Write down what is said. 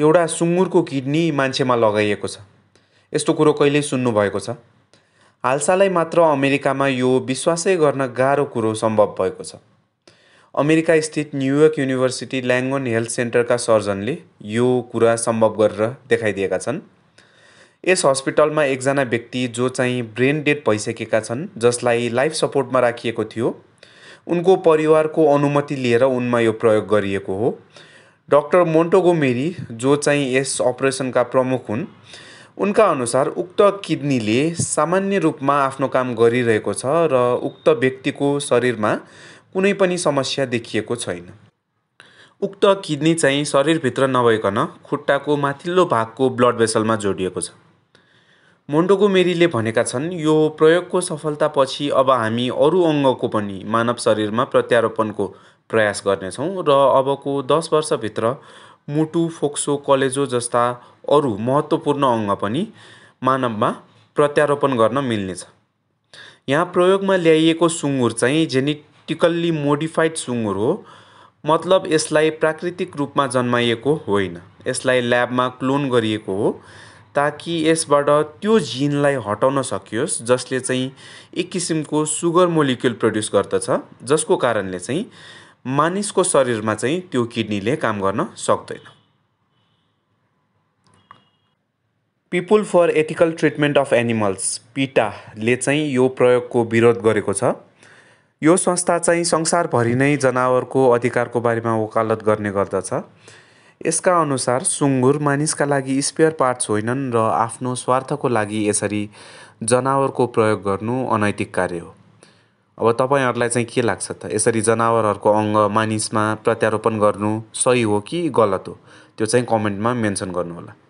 एउटा सुँगुरको किडनी मान्छेमा लगाइएको छ यस्तो कुरो कहिल्यै सुन्नुभएको छ हालसालै मात्र अमेरिकामा यो विश्वासै गर्न गाह्रो कुरो सम्भव भएको छ अमेरिका स्थित न्युयोर्क युनिभर्सिटी ल्याङ्गन हेल्थ सेन्टरका सर्जनले यो कुरा सम्भव गरेर देखाइदिएका छन् यस हस्पिटलमा एकजना व्यक्ति जो चाहिँ ब्रेन डेड भइसकेका छन् जसलाई लाइफ सपोर्टमा राखिएको थियो उनको परिवारको अनुमति लिएर उनमा यो प्रयोग गरिएको हो डक्टर मेरी जो चाहिँ यस अपरेसनका प्रमुख हुन् उनका अनुसार उक्त किडनीले सामान्य रूपमा आफ्नो काम गरिरहेको छ र उक्त व्यक्तिको शरीरमा कुनै पनि समस्या देखिएको छैन उक्त किडनी चाहिँ शरीरभित्र नभइकन खुट्टाको माथिल्लो भागको ब्लड भेसलमा जोडिएको छ मेरीले भनेका छन् यो प्रयोगको सफलतापछि अब हामी अरू अङ्गको पनि मानव शरीरमा प्रत्यारोपणको प्रयास गर्नेछौँ र अबको दस वर्षभित्र मुटु फोक्सो कलेजो जस्ता अरू महत्त्वपूर्ण अङ्ग पनि मानवमा प्रत्यारोपण गर्न मिल्नेछ यहाँ प्रयोगमा ल्याइएको सुँगुर चाहिँ जेनेटिकल्ली मोडिफाइड सुँगुर हो मतलब यसलाई प्राकृतिक रूपमा जन्माइएको होइन यसलाई ल्याबमा क्लोन गरिएको हो ताकि यसबाट त्यो जिनलाई हटाउन सकियोस् जसले चाहिँ एक किसिमको सुगर मोलिक्युल प्रड्युस गर्दछ जसको कारणले चाहिँ मानिसको शरीरमा चाहिँ त्यो किडनीले काम गर्न सक्दैन people for ethical treatment of animals पिटाले चाहिँ यो प्रयोगको विरोध गरेको छ यो संस्था चाहिँ संसारभरि नै जनावरको अधिकारको बारेमा वकालत गर्ने गर्दछ यसका अनुसार सुँगुर मानिसका लागि स्पेयर पार्ट्स होइनन् र आफ्नो स्वार्थको लागि यसरी जनावरको प्रयोग गर्नु अनैतिक कार्य हो अब तपाईँहरूलाई चाहिँ के लाग्छ त यसरी जनावरहरूको अङ्ग मानिसमा प्रत्यारोपण गर्नु सही हो कि गलत हो त्यो चाहिँ कमेन्टमा मेन्सन गर्नुहोला